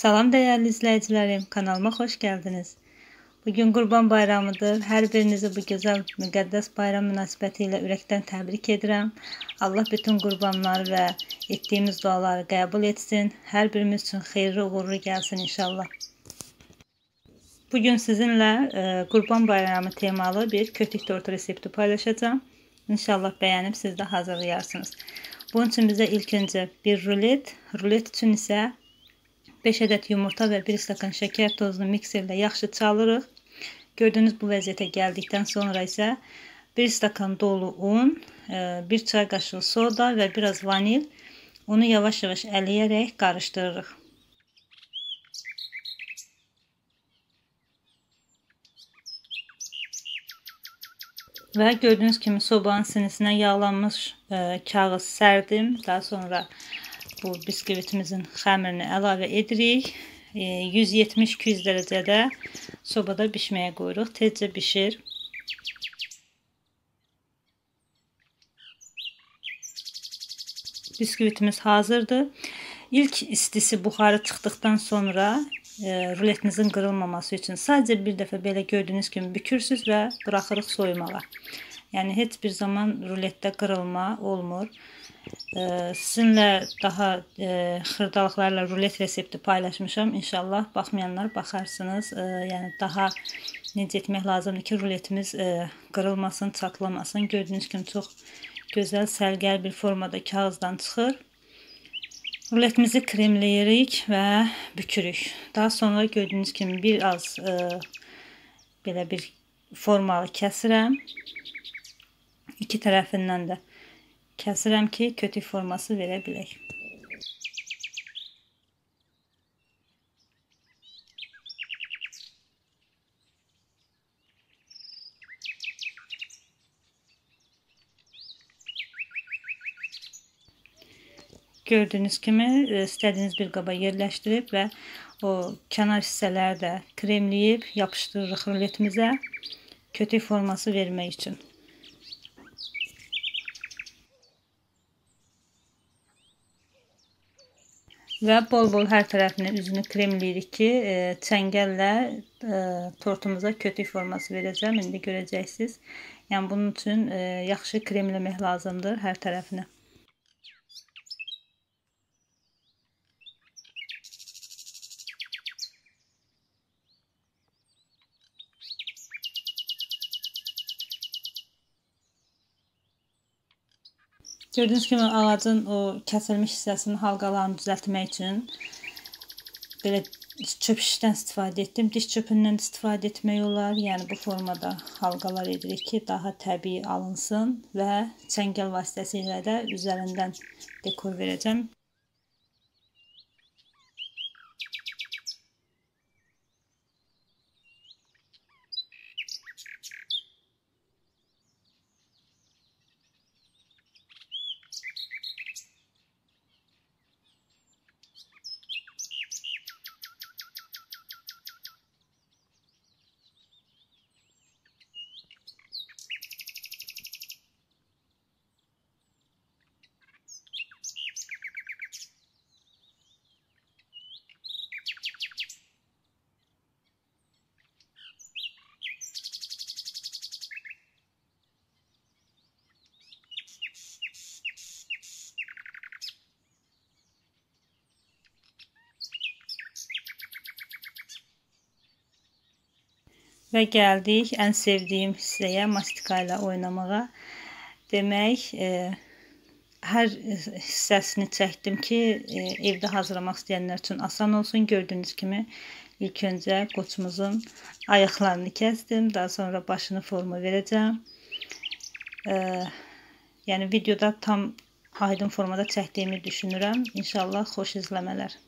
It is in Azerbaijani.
Salam dəyərli izləyicilərim, kanalıma xoş gəldiniz. Bu gün Qurban Bayramıdır. Hər birinizi bu gözəl müqəddəs bayram münasibəti ilə ürəkdən təbrik edirəm. Allah bütün qurbanları və etdiyimiz duaları qəbul etsin. Hər birimiz üçün xeyirli, uğurlu gəlsin inşallah. Bu gün sizinlə e, Qurban Bayramı temalı bir kötük tortu resepti paylaşacağım. İnşallah bəyənib siz də hazırlayarsınız. Bunun üçün bizə ilk öncə bir rulet, rulet üçün isə 5 ədəd yumurta və 1 stəkan şəkər tozunu mikserlə yaxşı çalırıq. Gördüyünüz bu vəziyyətə gəldikdən sonra isə 1 stəkan dolu un, 1 e, çay qaşığı soda və biraz vanil unu yavaş-yavaş əliyərək qarışdırırıq. Və gördüyünüz kimi sobanın sinəsinə yağlanmış e, kağız sərdim. Daha sonra bu biskvitimizin xəmirini əlavə edirik. E, 170-200 dərəcədə sobada bişməyə qoyuruq. Tezcə bişir. Biskvitimiz hazırdır. İlk istisi buxarı çıxdıqdan sonra e, ruletimizin qırılmaması üçün sadəcə bir dəfə belə gördüyünüz kimi bükürsüz və buraxırıq soyumağa. Yəni heç bir zaman ruletdə qırılma olmur. Sizinlə daha e, xırdalıqlarla rulet resepti paylaşmışam. İnşallah baxmayanlar baxarsınız. Yəni daha necə etmək lazımdır ki, ruletimiz e, qırılmasın, çatlamasın. Gördüyünüz kimi çox gözəl, sərgəl bir formada kağızdan çıxır. Ruletimizi kremləyirik və bükürük. Daha sonra gördüyünüz kimi bir az e, belə bir formalı kəsirəm. İki tərəfindən də kəsirəm ki, kötük forması verə bilək. Gördüyünüz kimi e, istədiyiniz bir qaba yerləşdirib və o kənar hissələri də kremləyib yapışdırırıq ruletimizə kötük forması vermək üçün. Və bol-bol hər tərəfini üzünü kremləyirik ki, e, çəngəllə e, tortumuza kötük forması verəcəm. İndi görəcəksiniz. Yəni bunun üçün e, yaxşı kremləmək lazımdır hər tərəfini. Gördüyünüz kimi ağacın o kəsilmiş hissəsinin halqalarını düzəltmək üçün belə çöp şişdən istifadə etdim. Diş çöpündən istifadə etmək olar. Yəni bu formada halqalar edirik ki, daha təbii alınsın və çəngəl vasitəsilə də üzərindən dekor verəcəm. Və gəldik ən sevdiyim hissəyə, mastika ilə oynamağa. Demək, e, hər hissəsini çəkdim ki, e, evdə hazırlamaq istəyənlər üçün asan olsun. Gördüyünüz kimi ilk öncə qoçumuzun ayaqlarını kəsdim, daha sonra başını forma verəcəm. E, yəni videoda tam aydın formada çəkdiyimi düşünürəm. İnşallah xoş izləmələr.